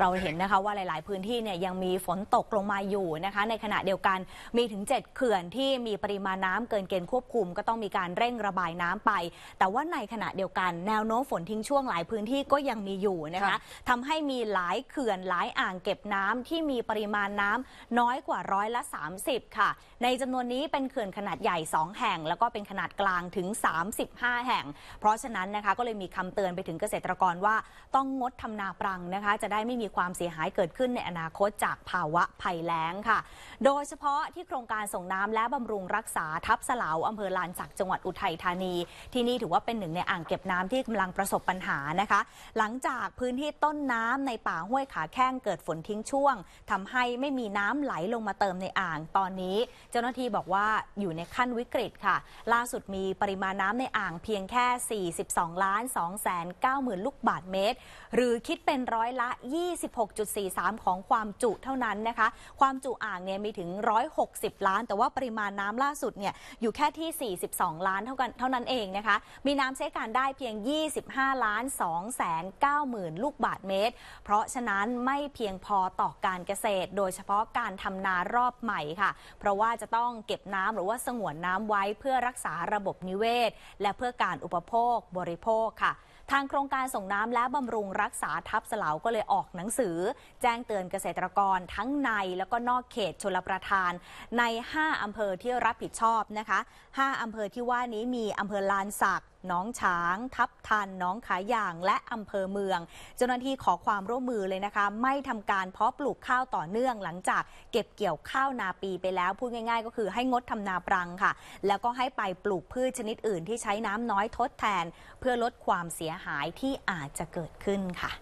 เราเห็นนะคะว่าหลายๆพื้นที่เนี่ยยังมีฝนตกลงมาอยู่นะคะ ในขณะเดียวกันมีถึง 7 เขื่อนที่มีปริมาณน้ำเกินเกณฑ์ควบคุม ก็ต้องมีการเร่งระบายน้ำไป แต่ว่าในขณะเดียวกันแนวโน้มฝนทิ้งช่วงหลายพื้นที่ก็ยังมีอยู่นะคะทำให้มีหลายเขื่อนหลายอ่างเก็บน้ำที่มีปริมาณน้ำน้อยกว่าร้อยละ 30 ค่ะ ในจำนวนนี้เป็นเขื่อนขนาดใหญ่ 2 แห่งแล้วก็เป็นขนาดกลางถึง 35 แห่ง เพราะฉะนั้นนะคะก็เลยมีคำเตือนไปถึงเกษตรกรว่า ต้องงดทำนาปรังนะคะจะได้ไม่มีีความเสียหายเกิดขึ้นในอนาคตจากภาวะภัยแล้งค่ะ โดยเฉพาะที่โครงการส่งน้ำและบำรุงรักษาทับสลาวอำเภอลานสักจังหวัดอุทัยธานี ที่นี่ถือว่าเป็นหนึ่งในอ่างเก็บน้ำที่กำลังประสบปัญหานะคะ หลังจากพื้นที่ต้นน้ำในป่าห้วยขาแข้งเกิดฝนทิ้งช่วง ทำให้ไม่มีน้ำไหลลงมาเติมในอ่างตอนนี้ เจ้าหน้าที่บอกว่าอยู่ในขั้นวิกฤตค่ะ ล่าสุดมีปริมาณน้ำในอ่างเพียงแค่42ล้าน2 9 0 0 0 0ลูกบาทเมตร หรือคิดเป็นร้อยละ20 26.43 ของความจุเท่านั้นนะคะ ความจุอ่างเนี่ยมีถึง 160 ล้าน แต่ว่าปริมาณน้ำล่าสุดเนี่ยอยู่แค่ที่ 42 ล้านเท่ากันเท่านั้นเองนะคะ มีน้ำใช้การได้เพียง 25 ล้าน2แสน9หมื่นลูกบาทเมตร เพราะฉะนั้นไม่เพียงพอต่อการเกษตรโดยเฉพาะการทำนารอบใหม่ค่ะ เพราะว่าจะต้องเก็บน้ำหรือว่าสงวนน้ำไว้เพื่อรักษาระบบนิเวศ และเพื่อการอุปโภคบริโภคค่ะทางโครงการส่งน้ำและบำรุง รักษาทับสลาวก็เลยออกหนังสือ แจ้งเตือนเกษตรกรทั้งในแล้วก็นอกเขตชลประทาน ใน 5อำเภอที่รับผิดชอบนะคะ5อำเภอที่ว่านี้มีอำเภอลานสัก น้องช้าง ทับทันน้องขายอย่างและอำเภอเมืองเจ้าหน้าที่ขอความร่วมมือเลยนะคะไม่ทำการเพาะปลูกข้าวต่อเนื่อง หลังจากเก็บเกี่ยวข้าวนาปีไปแล้วพูดง่าย ๆ ก็คือให้งดทำนาปรังค่ะ แล้วก็ให้ไปปลูกพืชชนิดอื่นที่ใช้น้ำน้อยทดแทนเพื่อลดความเสียหายที่อาจจะเกิดขึ้นค่ะ